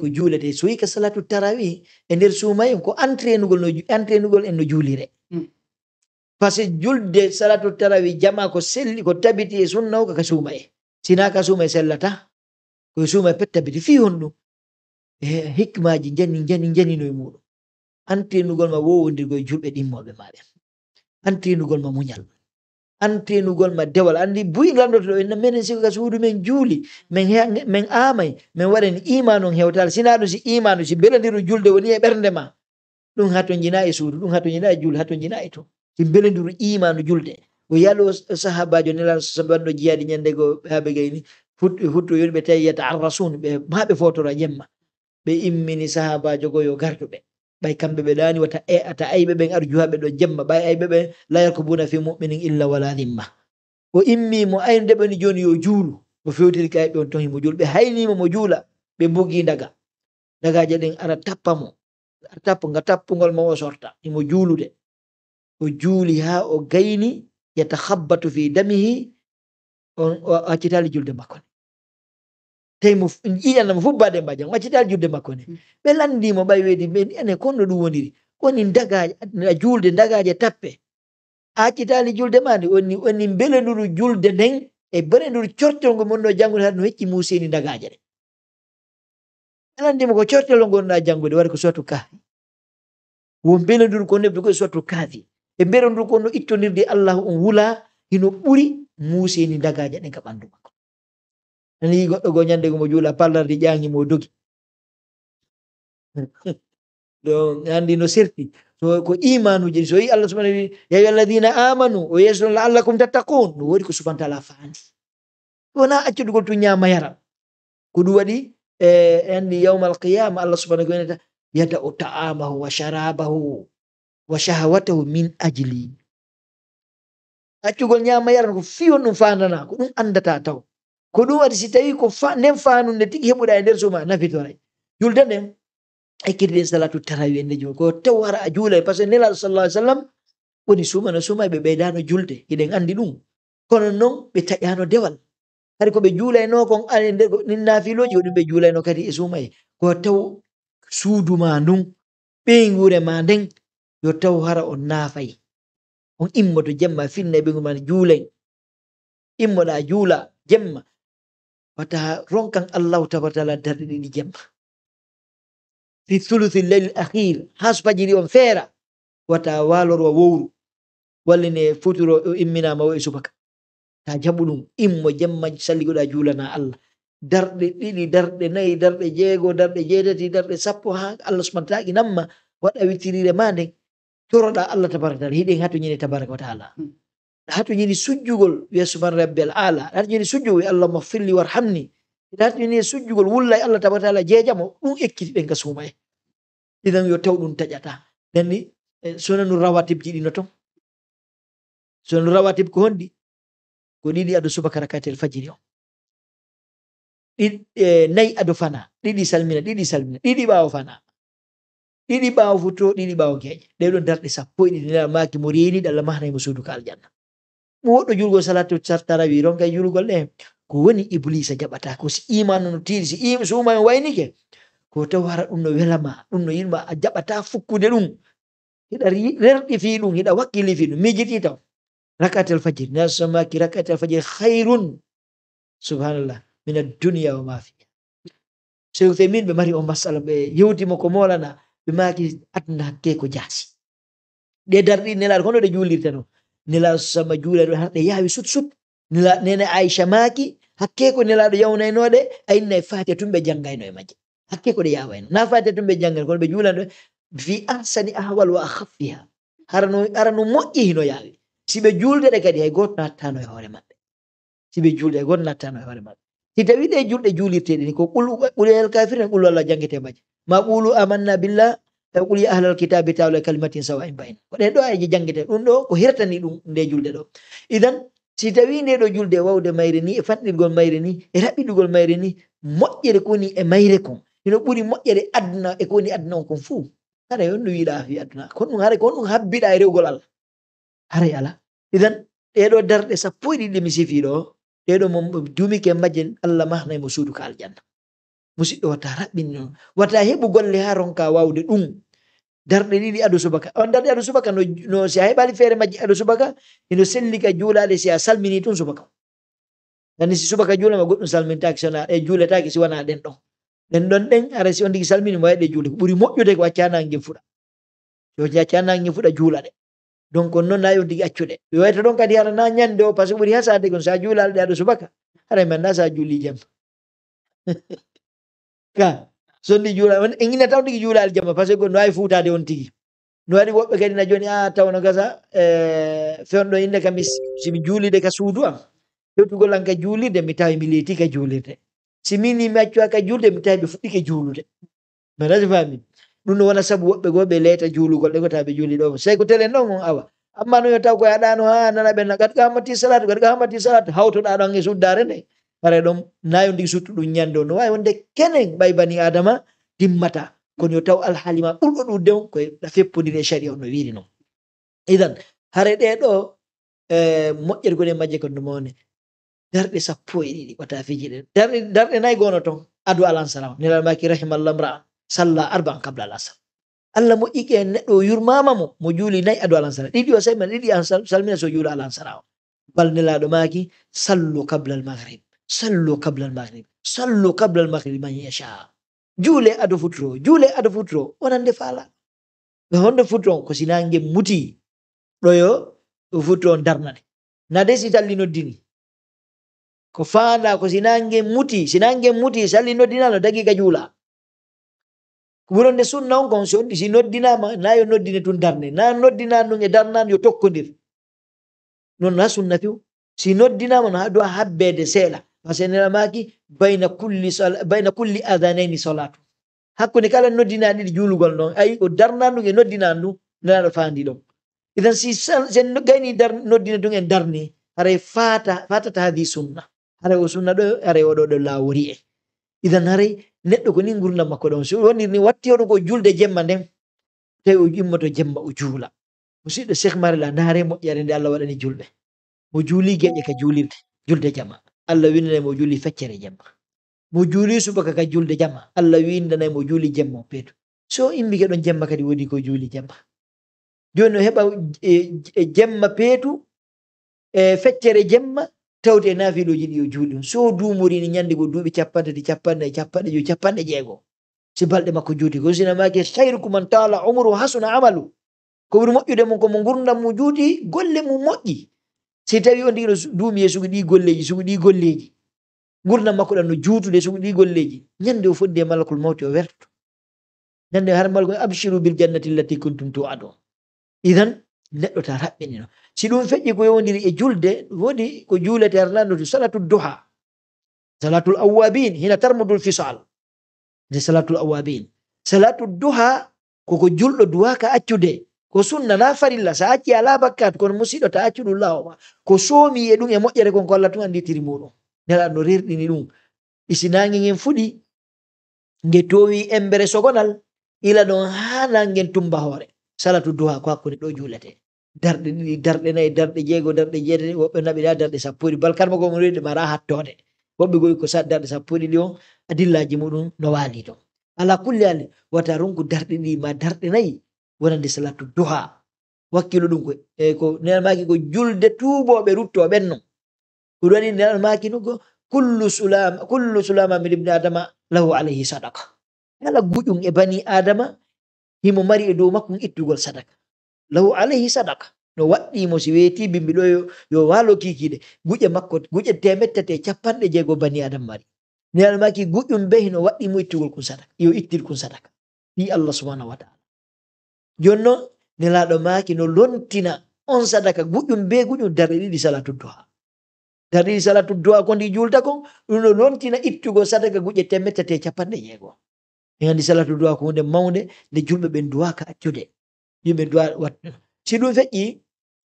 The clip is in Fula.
ko julete so wi ka salatu tarawi e nder sumaye ko entrenugol entrenugol en no julire mm. par ce julde salatu tarawi jama ko selli ko tabiti e sunnawka ka sumaye sina ka suma e sellata koye sumaye pet tabiti fi hon ɗum hikmaji jani jani janino e muɗum entrenugol ma wowodirgo e julɓe ɗimmoɓe maɓen entrenugol ma muñal an tenugol ma dewal andi buyi gamdoto ɗo enna minen siko kas huudu men juuli min amay min waren iman on hewtal sina ɗum si imanu si belodiru julde woni e ɓernde ma ɗum hato jina e suudu ɗum hato jina e juuli hato jina e to si belodiru imanu julde o yalo sahabajo nelan sabanɗo jiyadi ñande go haɓe gayni futto yoni ɓe tawi yata alrasun ɓe maɓe fotora jemma ɓe immini sahabajo goyo garduɓe ɓay kamɓe ɓe ɗani wata e ata ayɓe ɓen aɗo juha ɓe ɗo jemma ɓay ayɓe ɓen la yarkubuna fi muminin illa wala himma o immimo aynde ɓeni joni yo juulu mo fewtiri kayɓe on tohimo juulu ɓe haynimo mo juula ɓe bogi daga dagaje ɗen ara tappa mo ara tappa nga tappugol ma o sorta imo juulude o juuli ha o gayni yatahabbatu fi damihi on o accitali julde makkone teyiyanamo fu bade mbajan waccital julde makko ne mm. ɓe landimo ɓay weydi enen konno ɗum woniri woni dagaje julde dagaje tappe accitali julde ma nde woni woni belenduru julde nden e belenduru cortol ngo monno janngude hade no hecci musini dagaje ɗe alandimo ko cortelo gonɗa janngude wari ko sotu kaafi wo belenduru ko nebdu koye sotu kaafi e belenduru ko no ittonirde allahu on wula hino ɓuri musini dagaje ɗen ka ɓanduma ni goɗɗo go nyande mo juula di jangi mo dogi do andi no sirti so ko imanu imanuji so yi allah subhanahu ta'ala ya ayuha amanu wa yeeso laallakum tattaqun no wodi ko wa taala faandi wona accuɗugol tu ñama yara ko du wadi e eh, andi yawmal qiyam allah subhanahu wanata yada'u ta'amahu wa sharabahu ya wa shahawatahu min ajli accugol ñama yara ko fiwon ɗum fandana ko dum andata taw ko ɗum waɗi si tawi ko nden fanunde tigi heɓuɗa e nder suma nafitonay julde nden ekkitiden salatu tarawi e ndejum ko tew hara a juulay par ce que nelaɗo sallah ai sallam woni sumano suma ɓe ɓeydano julde eɗen andi ɗum kono noon ɓe taƴano dewal hari koɓe juulayno kon e nder ɗin nafiloji hoɗum ɓe juulayno kadi e suma e ko tew suudu ma ndun ɓeygure ma nden yo tew hara on naafay on immoto jemma finna e ɓeygu ma juulay immoɗa juula jemma Pada rongkang Allah Taala dari ini jam di thuluthil lail akhir hasba jiri on fera walor wa wowru waline futuro imminama wa subaka ta jabu ɗum immo jemma salligoɗa julana allah darɗe ɗiɗi dar nayi darɗe jeego darɗe jeetati darde sappo ha allah subahana namma waɗa wittirire ma nden allah tabaraka taala hiɗen hatto ñande tabaraka wa hatu ñini sujjugol wiya subhana rabbiyal ala hatu ñini sujjugol wiya allahuma firli warhamni ina hatu ñini sujjugol wulla e allah tabata ala jeejamo ɗum ekkiti ɓen ka suuma e idan yo tew ɗum taƴata ndenni eh, sonanu rawatibji ɗino ton sonanu rawatib ko honɗi ko ɗiɗi ado subaka rakatel eh, fana ɗiɗi salmina ɗiɗi salmina ɗiɗi ɓaawo fana ɗiɗi ɓaawo futo ɗiɗi ɓaawo geeƴe ɗeɗon darɗe sappo e ɗiɗi nela maaki mo reeniɗo allah ka aljanna Woɗo julgol salatu tartarawiron kay julgol ɗe ko woni iblisa jaɓata ko si imanu no tiiɗi si im suuma en waynike ko taw wara unu no welama ɗum no yinma a jaɓata lung. Hida ri rerɗi fi lung hiɗa wakkili fi ɗum mijiti taw rakatel fajiri nasamaki rakatel fajiri hayrun subhanallah min dunia wa ma fiha temin be mari mari o be ɓe yewtimo ko na be maki atna hakke ko jaasi Dia dari nelaɗo kono ɗe Juli no nila sama do harɗe yawi sut sut nila nene aisha maki hakke ko nila do nelaɗo yawnaynoɗe ayinna e fatiha tumɓe janggayno e maji hakke ko de yawa eno na fatia tumbe tumɓe ko be jula do fi ahsani ahwal wa ahaffiha harano arano moƴƴi hino yawi sibe julde de kadi hay gotta tano e hoore maɓɓe siɓe julde hay goto nattano e hoore maɓɓe si tawi ɗe ni ko ɓulu ɓulel kafir en ɓulu allah jangguete majje ma ɓulu amanna billah taw qul ya ahlal kitabi taw la kalimatin sawain bayna ko ɗen ɗo ayji janngete ɗum ɗo ko hirtani ɗum nde julde ɗo idan si tawi nde ɗo julde wawde mayre ni e fanɗirgol mayre ni e raɓɓiɗugol mayre ni moƴƴere kowoni e mayre kon ino ɓuri moƴƴere aduna e kowoni aduna on kon fuu hara on no wiɗa fi aduna kon ɗum hara kon ɗum habbiɗa e rewgol allah hara ala idan ɗeɗo darɗe sappo e ɗiɗi mi sifiɗo ɗeɗo mo duumike majje allah mahnay mo suudu ka aljanna musidɗo oh, wata raɓɓinno wata heɓugol le ha ronka wawde ɗum darɗe ɗiɗi adu subaka on oh, darde adu subaka no, no si ay bali feere maji adu subaka ino sellika juulaɗe si a salmini tun subaka dan si subaka ma goɗɗum salmintaki sona ɗe juuletaki si wana ɗen ɗon ɗen ɗon ɗen ara si on digi salmini mo waɗe juule ko ɓuri moƴƴude ko accanange fuɗa yoji ngi fuɗa juula ɗe donc on noon nayi on tigi accuɗe yo wayta ɗon kadi hara na nyande o par buri hasa ɓuri gon sa sa de adu subaka haray men na sa juli jam ka sondi jula ingina taw ndigi jula jamma par ce que no wawi futade on tigi no waɗi woɓɓe kadi na joni a ah, tawno gasa eh, fewno ɗo inde kam simi juulide ka suudu am hewtugol an juli de mi tawi mi leyti ka juulirde si mini mi accu ka juulde mi tawi ɓe fuɗɗi ka juulude manaji faami ɗum no wana sabu woɓɓe goo ɓe leyta juulugol ɗe ko tawa ɓe juuli ɗomo sey ko telen ɗon awa amma no yo taw koye aɗano ha ah, nana ɓen na gaɗ ka hammati salatu gaɗ ka hammati salatu hawtoɗa ɗon e aɗa ɗon nayo ndi suttu ɗum ñande o no wawi wonde kenen ɓay bani adama dimmata kono yo taw alhaali ma ɓurɗo ɗudde on koye ɗa feppodiri e sharia o no wiri noon idan hare ɗe ɗo eh, moƴƴere gone majje ko no mawne darɗe sappo e ɗiɗi wata fijiɗen darɗe nayi gono ton adu alan salam nelal maki rahimallah mraa salla an kabla alasar allah moƴƴiki en neɗɗo o yurmama mo mo juuli nayi adu alan salam ɗiɗi o sayman ɗiɗi an salmina so juula alan sara o bal nelaɗo maki sallu kabla al sallu kable al mahrib sallu kable al mahribi man yacha juule ado futoro juule ado futoro onande faala e honde futoron ko sinange muti ɗoyo futoron darnane nade si salli noddini ko faanda ko sinange muti sinange muti salli noddinano dagi ka juula wuronde sunna on kon soi si noddinama na yo noddine tun darne na noddina nun e darnan yo tokkodir non na sunna few si noddinama no ha duwa habbede seela Masani maki baina kulli baina kulli adhanaini salatu. ne kala noddinaɗi julu gol don ayi o darnandu e na la fandi don Idan si sen gayni noddina ɗum en darni are fata ta hadi sunna. are o sunna ɗo haray do ɗo lawori e Idan haray neɗɗo ko ni gurdam makko don so woni ni watti oɗon ko julde jemma nden tawi o immoto jemma o juula. Musidɗo Cheikh Mari la ndaare moƴƴere nde Allah waɗani julɓe. Mo juuli geƴe ka julirde julde jama. allah windanaymo juli feccere jemma mo juli subaka ka julde jamma allah windanaymo juli jemma o peto so imbike ɗon jemma kadi woni ko juli jemma joni o heɓa e, e jemma peetu e feccere jemma tawde e nafiloji ɗi yo juuli on so duumorini ñande go duuɓi capantati capanna capanɗe joi capanɗe jeego si balɗe makko juuti ko sinamaki hayrukuman taala umru hasuna amalu ko wuri moƴƴude mum ko mo gurdam mo juuti golle mum moƴƴi si tawi on ndiɗo duumi e sugu ɗi golleji sugu ɗi golleji gurdam makko ɗan no juutude sugu ɗi golleji ñande o foddi e malakul mawti o werto ñande har malakul abshiru bil jannati allati kuntum tu'adun idan neɗɗo ta raɓɓinino si ɗum feƴƴi ko yewndiri e julde wodi ko juulete arnandude salatu duha salatul awabin hina tarmudul fisal nde salatul awabin salatu duha koko julɗo duwaka accude kosunna na farilla sa acci ala bakkat kono musiɗɗo ta accuɗum lawoma ko somi e ɗum e moƴƴere konko allah tun anditiri muɗum nelaɗno rerɗini ɗum isinage gen fuɗi nge towi embere sogonal ila ɗon hana gen tumba hoore salatu duha ko hakkunde ɗo julete darɗe ɗiɗi darɗe nayi darɗe jeego darɗe jeetati woɓɓe naɓiɗa darɗe sappoɗi bal go ko moɗoyiɗe mara hattode woɓɓe goyi ko sa darɗe sappoɗi ɗi on adillaji muɗum no wali ton ala kulli hal wata rungu darɗe ɗi ma darɗe nayi wonande salatu duha wakkilo ɗum ko e nelal maki ko julde tuboɓe rutto ɓenno oɗu wani nelal maki nugo kullu sulama min ibni adama lahu alayhi sadaka kala guƴum e bani adama himo mari e dow makkum ittugol sadaka lahu alayhi sadaka no waɗɗimo si weeti bimbiɗo yo walo kikiɗe guƴe makko guƴe temettate capanɗe jeego bani adama mari nelal maki guƴum be hino waɗɗimo ittugol kum sadaka yo ittir kum sadaka fi allah subhanahu wa taala jonno nelaɗo maaki no lontina on sadaka guƴƴum be guƴƴum darɗe ɗiɗi salatu do'a darɗe ɗiɗi salatu do'a ko ndi julta kon ɗum no lontina ittugo sadaka guƴƴe temmettati e capanɗe jeegoo en andi salatu do'a ko hunde mawde nde julɓe ɓen duwaka accude yimɓe duwa si ɗum feƴƴi